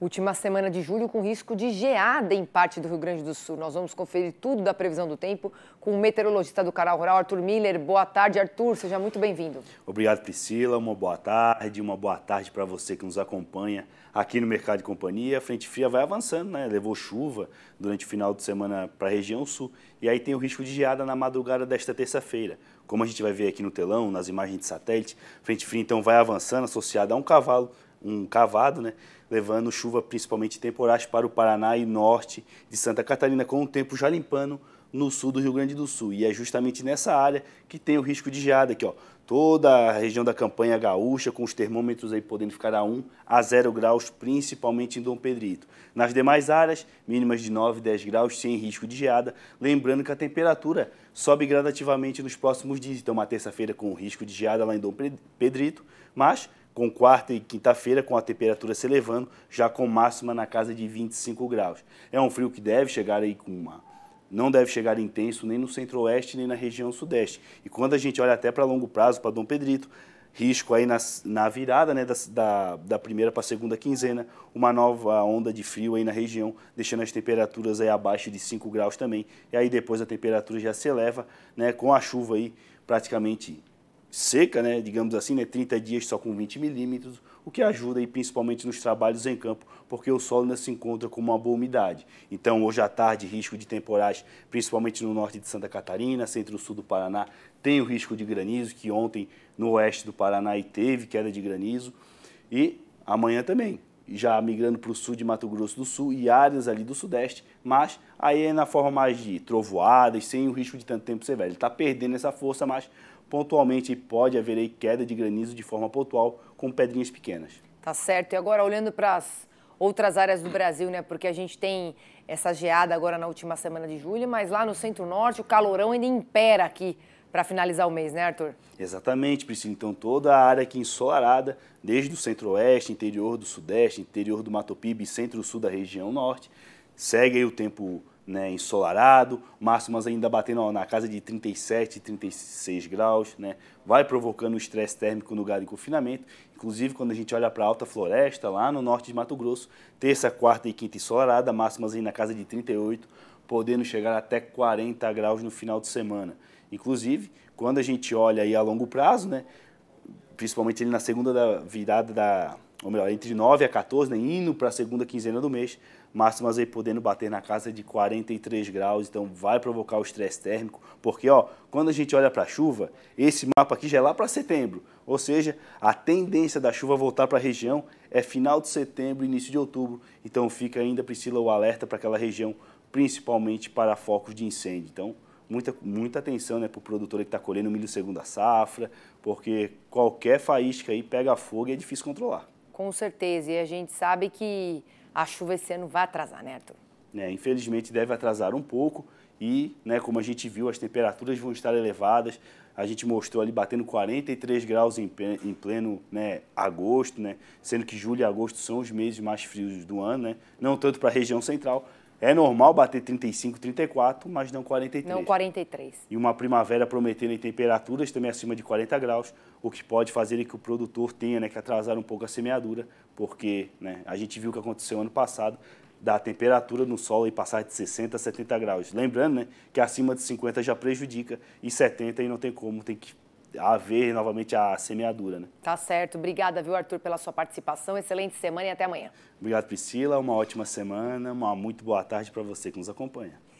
Última semana de julho com risco de geada em parte do Rio Grande do Sul. Nós vamos conferir tudo da previsão do tempo com o meteorologista do canal Rural, Arthur Miller. Boa tarde, Arthur. Seja muito bem-vindo. Obrigado, Priscila. Uma boa tarde, uma boa tarde para você que nos acompanha aqui no Mercado de Companhia. A frente fria vai avançando, né? Levou chuva durante o final de semana para a região sul. E aí tem o risco de geada na madrugada desta terça-feira. Como a gente vai ver aqui no telão, nas imagens de satélite, frente fria então vai avançando associada a um cavalo um cavado, né? levando chuva principalmente temporais para o Paraná e norte de Santa Catarina, com o tempo já limpando no sul do Rio Grande do Sul. E é justamente nessa área que tem o risco de geada aqui, ó. Toda a região da campanha gaúcha, com os termômetros aí podendo ficar a 1 a 0 graus, principalmente em Dom Pedrito. Nas demais áreas, mínimas de 9, 10 graus, sem risco de geada. Lembrando que a temperatura sobe gradativamente nos próximos dias. Então, uma terça-feira com risco de geada lá em Dom Pedrito, mas com quarta e quinta-feira, com a temperatura se elevando, já com máxima na casa de 25 graus. É um frio que deve chegar aí com uma. Não deve chegar intenso nem no centro-oeste, nem na região sudeste. E quando a gente olha até para longo prazo, para Dom Pedrito, risco aí na, na virada né, da, da, da primeira para a segunda quinzena, uma nova onda de frio aí na região, deixando as temperaturas aí abaixo de 5 graus também. E aí depois a temperatura já se eleva, né, com a chuva aí praticamente seca, né, digamos assim, né, 30 dias só com 20 milímetros, o que ajuda aí, principalmente nos trabalhos em campo, porque o solo ainda se encontra com uma boa umidade. Então, hoje à tarde, risco de temporais, principalmente no norte de Santa Catarina, centro-sul do Paraná, tem o risco de granizo, que ontem no oeste do Paraná teve queda de granizo, e amanhã também, já migrando para o sul de Mato Grosso do Sul e áreas ali do sudeste, mas aí é na forma mais de trovoadas, sem o risco de tanto tempo severo. Ele está perdendo essa força, mas Pontualmente pode haver queda de granizo de forma pontual com pedrinhas pequenas. Tá certo. E agora olhando para as outras áreas do Brasil, né? Porque a gente tem essa geada agora na última semana de julho, mas lá no centro-norte o calorão ainda impera aqui para finalizar o mês, né, Arthur? Exatamente, Priscila. Então, toda a área aqui ensolarada, desde o centro-oeste, interior do sudeste, interior do Mato Piba e centro-sul da região norte, segue aí o tempo né, ensolarado, máximas ainda batendo ó, na casa de 37, 36 graus, né, vai provocando estresse térmico no lugar de confinamento. Inclusive, quando a gente olha para a alta floresta, lá no norte de Mato Grosso, terça, quarta e quinta ensolarada, máximas ainda na casa de 38, podendo chegar até 40 graus no final de semana. Inclusive, quando a gente olha aí a longo prazo, né, principalmente na segunda da virada da, ou melhor, entre 9 a 14, né, indo para a segunda quinzena do mês, máximas aí podendo bater na casa de 43 graus, então vai provocar o estresse térmico, porque ó, quando a gente olha para a chuva, esse mapa aqui já é lá para setembro, ou seja, a tendência da chuva voltar para a região é final de setembro, início de outubro, então fica ainda, Priscila, o alerta para aquela região, principalmente para focos de incêndio. Então, muita, muita atenção né, para o produtor que está colhendo milho segunda safra, porque qualquer faísca aí pega fogo e é difícil controlar. Com certeza, e a gente sabe que a chuva esse ano vai atrasar, né, Arthur? É, infelizmente deve atrasar um pouco e, né, como a gente viu, as temperaturas vão estar elevadas. A gente mostrou ali batendo 43 graus em pleno, em pleno né, agosto, né, sendo que julho e agosto são os meses mais frios do ano, né, não tanto para a região central, é normal bater 35, 34, mas não 43. Não 43. E uma primavera prometendo temperaturas também acima de 40 graus, o que pode fazer que o produtor tenha né, que atrasar um pouco a semeadura, porque né, a gente viu o que aconteceu ano passado, da temperatura no solo e passar de 60 a 70 graus. Lembrando né, que acima de 50 já prejudica e 70 não tem como, tem que a ver novamente a semeadura. Né? Tá certo. Obrigada, viu, Arthur, pela sua participação. Excelente semana e até amanhã. Obrigado, Priscila. Uma ótima semana. Uma muito boa tarde para você que nos acompanha.